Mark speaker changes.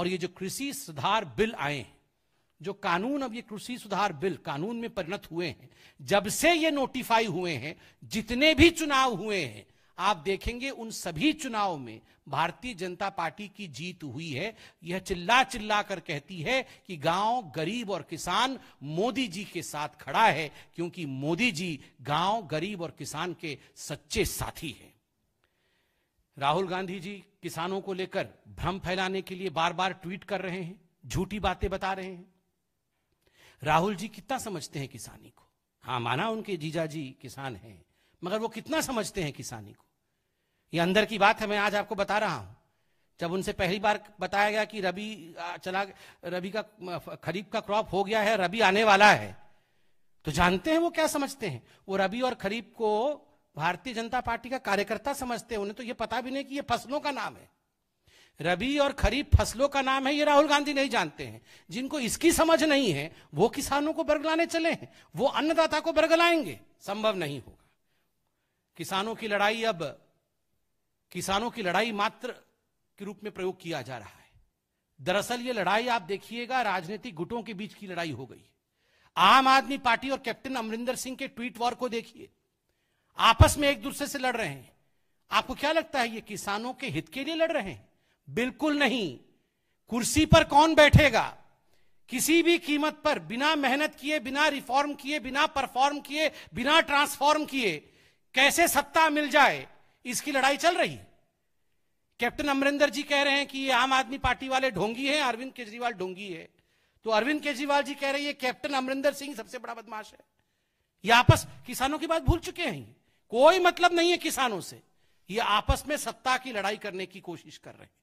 Speaker 1: और ये जो कृषि सुधार बिल आए हैं जो कानून अब ये कृषि सुधार बिल कानून में परिणत हुए हैं जब से ये नोटिफाई हुए हैं जितने भी चुनाव हुए हैं आप देखेंगे उन सभी चुनाव में भारतीय जनता पार्टी की जीत हुई है यह चिल्ला चिल्ला कर कहती है कि गांव गरीब और किसान मोदी जी के साथ खड़ा है क्योंकि मोदी जी गांव गरीब और किसान के सच्चे साथी हैं राहुल गांधी जी किसानों को लेकर भ्रम फैलाने के लिए बार बार ट्वीट कर रहे हैं झूठी बातें बता रहे हैं राहुल जी कितना समझते हैं किसानी को हाँ माना उनके जीजा जी किसान हैं मगर वो कितना समझते हैं किसानी को ये अंदर की बात है मैं आज आपको बता रहा हूं जब उनसे पहली बार बताया गया कि रबी चला रबी का खरीफ का क्रॉप हो गया है रबी आने वाला है तो जानते हैं वो क्या समझते हैं वो रबी और खरीफ को भारतीय जनता पार्टी का कार्यकर्ता समझते हैं उन्हें तो यह पता भी नहीं कि यह फसलों का नाम है रबी और खरीफ फसलों का नाम है ये राहुल गांधी नहीं जानते हैं जिनको इसकी समझ नहीं है वो किसानों को बरगलाने चले हैं वो अन्नदाता को बरगलाएंगे संभव नहीं होगा किसानों की लड़ाई अब किसानों की लड़ाई मात्र के रूप में प्रयोग किया जा रहा है दरअसल ये लड़ाई आप देखिएगा राजनीतिक गुटों के बीच की लड़ाई हो गई आम आदमी पार्टी और कैप्टन अमरिंदर सिंह के ट्वीट वॉर को देखिए आपस में एक दूसरे से लड़ रहे हैं आपको क्या लगता है ये किसानों के हित के लिए लड़ रहे हैं बिल्कुल नहीं कुर्सी पर कौन बैठेगा किसी भी कीमत पर बिना मेहनत किए बिना रिफॉर्म किए बिना परफॉर्म किए बिना ट्रांसफॉर्म किए कैसे सत्ता मिल जाए इसकी लड़ाई चल रही कैप्टन अमरिंदर जी कह रहे हैं कि ये आम आदमी पार्टी वाले ढोंगी हैं अरविंद केजरीवाल ढोंगी है तो अरविंद केजरीवाल जी कह रहे हैं ये कैप्टन अमरिंदर सिंह सबसे बड़ा बदमाश है ये आपस किसानों की बात भूल चुके हैं कोई मतलब नहीं है किसानों से ये आपस में सत्ता की लड़ाई करने की कोशिश कर रहे हैं